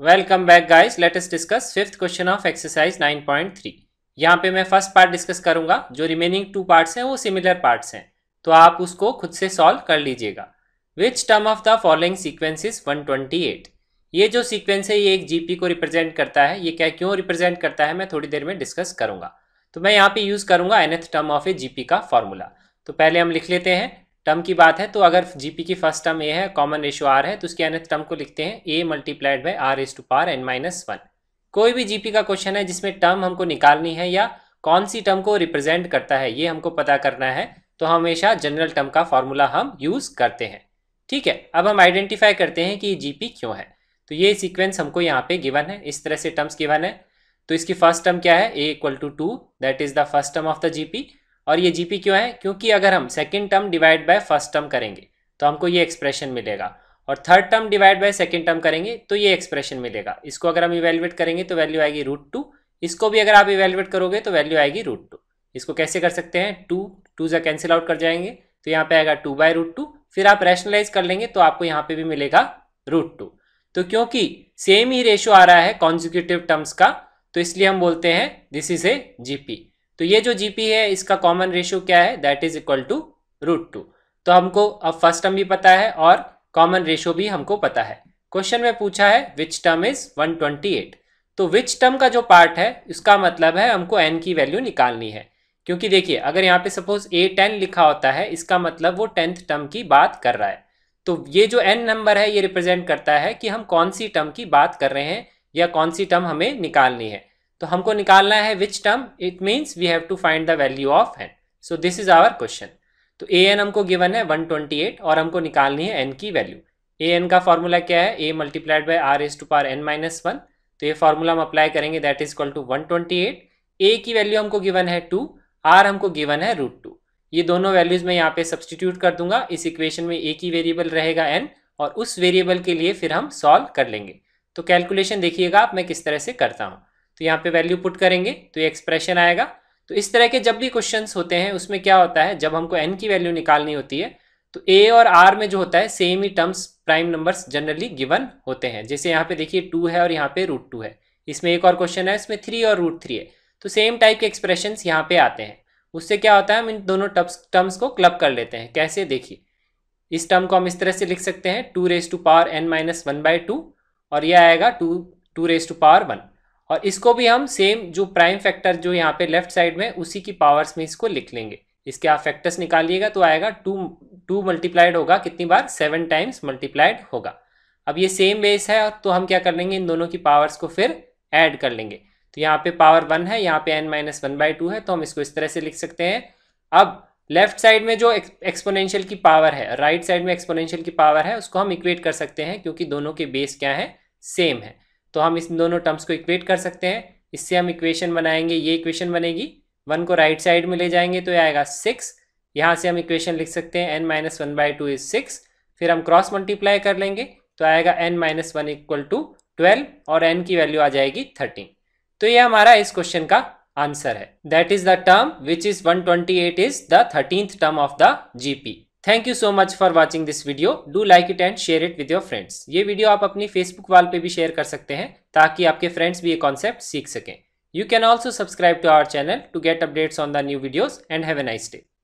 welcome back guys latest discuss fifth question of exercise 9.3 यहाँ पे मैं फर्स्ट पार्ट डिस्कस करूंगा जो रिमेनिंग टू पार्ट्स हैं वो सिमिलर पार्ट्स हैं तो आप उसको खुद से सॉल्व कर लीजिएगा which term of the following sequence is 128 ये जो सीक्वेंस है ये एक जीपी को रिप्रेजेंट करता है ये क्या क्यों रिप्रेजेंट करता है मैं थोड़ी देर में डिस्कस करूंगा तो मैं यहाँ पे यूज करूंगा nth term of a GP का फॉर्मूला तो पहले हम लिख लेते हैं टर्म की बात है तो अगर जीपी की फर्स्ट टर्म ए है कॉमन रेशो आर है तो उसके अन्य टर्म को लिखते हैं a multiplied by r s to power n minus one कोई भी जीपी का क्वेश्चन है जिसमें टर्म हमको निकालनी है या कौन सी टर्म को रिप्रेजेंट करता है ये हमको पता करना है तो हमेशा जनरल टर्म का फॉर्मूला हम यूज़ करते हैं ठीक है अब हम आइडेंटिफाई करते हैं कि ये जीपी क्यों है तो ये सिक्वेंस हमको यहाँ पे गिवन है इस तरह से टर्म्स गिवन है तो इसकी फर्स्ट टर्म क्या है a equal to two that is the first term of the GP और ये जीपी क्यों है क्योंकि अगर हम second term divide by first term करेंगे तो हमको ये एक्सप्रेशन मिलेगा और third term divide by second term करेंगे तो ये एक्सप्रेशन मिलेगा इसको अगर हम इवेल्युएट करेंगे तो वैल्यू आएगी रूट टू इसको भी अगर आप इवेल्युएट करोगे तो वैल्यू आएगी रूट टू इसको कैसे कर सकते हैं टू टू से कैंसिल आउट कर जाएंगे तो यहाँ पे आएगा टू बाय रूट टू फिर आप रैशनलाइज कर लेंगे तो आपको यहाँ पे भी मिलेगा रूट टू तो क्योंकि सेम ही रेशियो आ रहा है कॉन्जिक्यूटिव टर्म्स का तो इसलिए हम बोलते हैं दिस इज ए जीपी तो ये जो जीपी है इसका कॉमन रेशियो क्या है that is equal to root two तो हमको अब फर्स्ट टर्म भी पता है और कॉमन रेशियो भी हमको पता है क्वेश्चन में पूछा है विच टर्म इज 128 तो विच टर्म का जो पार्ट है उसका मतलब है हमको एन की वैल्यू निकालनी है क्योंकि देखिए अगर यहाँ पे सपोज ए टेन लिखा होता है इसका मतलब वो टेंथ टर्म की बात कर रहा है तो ये जो एन नंबर है ये रिप्रेजेंट करता है कि हम कौन सी टर्म की बात कर रहे हैं या कौन सी टर्म हमें निकालनी है तो हमको निकालना है which term it means we have to find the value of n so this is our question तो ए एन हमको गिवन है 128 और हमको निकालनी है एन की वैल्यू ए एन का फॉर्मूला क्या है a multiplied by r s to power n minus one तो ये फॉर्मूला हम अप्लाई करेंगे that is equal to one twenty eight a की वैल्यू हमको गिवन है टू आर हमको गिवन है रूट टू ये दोनों वैल्यूज मैं यहाँ पे सब्सटीट्यूट कर दूंगा इस इक्वेशन में ए की वेरिएबल रहेगा एन और उस वेरिएबल के लिए फिर हम सॉल्व कर लेंगे तो कैलकुलेशन देखिएगा आप मैं किस तरह से करता हूँ तो यहाँ पे वैल्यू पुट करेंगे तो ये एक्सप्रेशन आएगा तो इस तरह के जब भी क्वेश्चन होते हैं उसमें क्या होता है जब हमको एन की वैल्यू निकालनी होती है तो ए और आर में जो होता है सेम ही terms prime numbers generally given होते हैं जैसे यहाँ पे देखिए टू है और यहाँ पे रूट टू है इसमें एक और क्वेश्चन है इसमें थ्री और रूट थ्री है तो सेम टाइप के एक्सप्रेशन यहाँ पे आते हैं उससे क्या होता है हम इन दोनों टर्म्स टर्म्स को क्लब कर लेते हैं कैसे देखिए इस टर्म को हम इस तरह से लिख सकते हैं two raise to power n minus one by two और यह आएगा two two raise to power one और इसको भी हम सेम जो प्राइम फैक्टर जो यहाँ पे लेफ्ट साइड में उसी की पावर्स में इसको लिख लेंगे इसके आप फैक्टर्स निकालिएगा तो आएगा टू टू मल्टीप्लाइड होगा कितनी बार सेवन टाइम्स मल्टीप्लाइड होगा अब ये सेम बेस है तो हम क्या कर लेंगे इन दोनों की पावर्स को फिर ऐड कर लेंगे तो यहाँ पे पावर वन है यहाँ पे n minus one by two है तो हम इसको इस तरह से लिख सकते हैं अब लेफ्ट साइड में जो एक्सपोनेंशियल की पावर है राइट right साइड में एक्सपोनेंशियल की पावर है उसको हम इक्वेट कर सकते हैं क्योंकि दोनों के बेस क्या है सेम है तो हम इस दोनों टर्म्स को इक्वेट कर सकते हैं इससे हम इक्वेशन बनाएंगे ये इक्वेशन बनेगी वन को राइट साइड में ले जाएंगे तो ये आएगा सिक्स यहाँ से हम इक्वेशन लिख सकते हैं n minus one by two is six फिर हम क्रॉस मल्टीप्लाई कर लेंगे तो आएगा n minus one equal to twelve और एन की वैल्यू आ जाएगी थर्टीन तो ये हमारा इस क्वेश्चन का आंसर है that is the term which is eight is the thirteenth term of the P thank you so much for watching this video do like it and share it with your friends ये video आप अपनी Facebook वाल पे भी share कर सकते हैं ताकि आपके फ्रेंड्स भी ये कॉन्सेप्ट सीख सकें you can also subscribe to our channel to get updates on the new videos and have a nice day